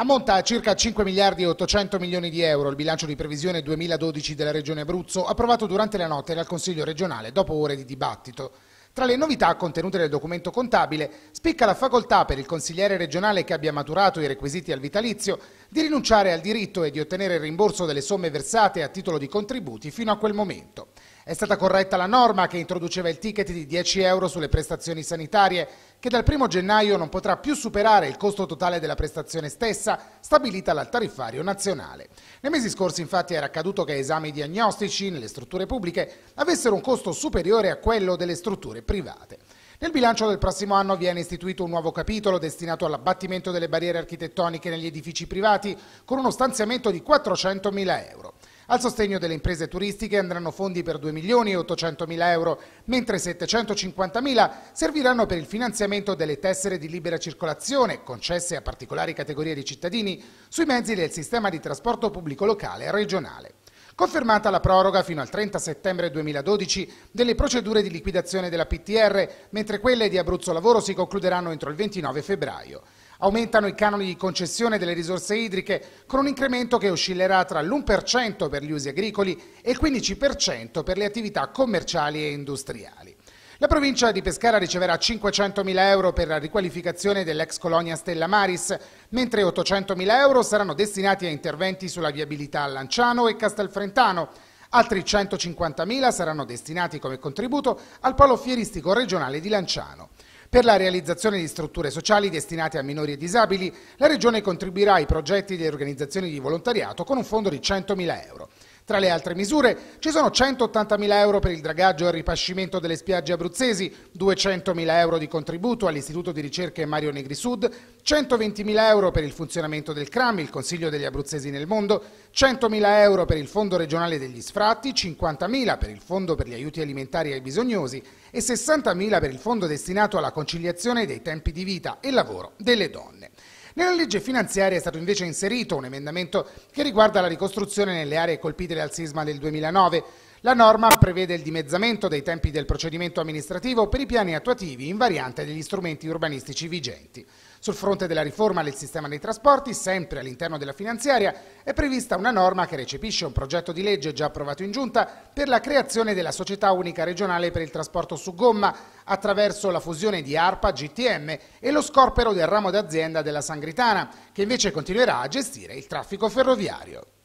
Ammonta a circa 5 miliardi e 800 milioni di euro il bilancio di previsione 2012 della Regione Abruzzo, approvato durante la notte dal Consiglio regionale dopo ore di dibattito. Tra le novità contenute nel documento contabile spicca la facoltà per il consigliere regionale che abbia maturato i requisiti al vitalizio di rinunciare al diritto e di ottenere il rimborso delle somme versate a titolo di contributi fino a quel momento. È stata corretta la norma che introduceva il ticket di 10 euro sulle prestazioni sanitarie, che dal 1 gennaio non potrà più superare il costo totale della prestazione stessa, stabilita dal tariffario nazionale. Nei mesi scorsi infatti era accaduto che esami diagnostici nelle strutture pubbliche avessero un costo superiore a quello delle strutture private. Nel bilancio del prossimo anno viene istituito un nuovo capitolo destinato all'abbattimento delle barriere architettoniche negli edifici privati con uno stanziamento di 400.000 euro. Al sostegno delle imprese turistiche andranno fondi per 2 milioni e 800 mila euro, mentre 750 mila serviranno per il finanziamento delle tessere di libera circolazione, concesse a particolari categorie di cittadini, sui mezzi del sistema di trasporto pubblico locale e regionale confermata la proroga fino al 30 settembre 2012 delle procedure di liquidazione della PTR, mentre quelle di Abruzzo Lavoro si concluderanno entro il 29 febbraio. Aumentano i canoni di concessione delle risorse idriche con un incremento che oscillerà tra l'1% per gli usi agricoli e il 15% per le attività commerciali e industriali. La provincia di Pescara riceverà 500.000 euro per la riqualificazione dell'ex colonia Stella Maris, mentre 800.000 euro saranno destinati a interventi sulla viabilità a Lanciano e Castelfrentano. Altri 150.000 saranno destinati come contributo al polo fieristico regionale di Lanciano. Per la realizzazione di strutture sociali destinate a minori e disabili, la Regione contribuirà ai progetti delle organizzazioni di volontariato con un fondo di 100.000 euro. Tra le altre misure ci sono 180.000 euro per il dragaggio e il ripascimento delle spiagge abruzzesi, 200.000 euro di contributo all'Istituto di Ricerche Mario Negri Sud, 120.000 euro per il funzionamento del CRAM, il Consiglio degli Abruzzesi nel Mondo, 100.000 euro per il Fondo regionale degli sfratti, 50.000 per il Fondo per gli aiuti alimentari ai bisognosi e 60.000 per il Fondo destinato alla conciliazione dei tempi di vita e lavoro delle donne. Nella legge finanziaria è stato invece inserito un emendamento che riguarda la ricostruzione nelle aree colpite dal sisma del 2009. La norma prevede il dimezzamento dei tempi del procedimento amministrativo per i piani attuativi in variante degli strumenti urbanistici vigenti. Sul fronte della riforma del sistema dei trasporti, sempre all'interno della finanziaria, è prevista una norma che recepisce un progetto di legge già approvato in giunta per la creazione della società unica regionale per il trasporto su gomma attraverso la fusione di ARPA, GTM e lo scorpero del ramo d'azienda della Sangritana, che invece continuerà a gestire il traffico ferroviario.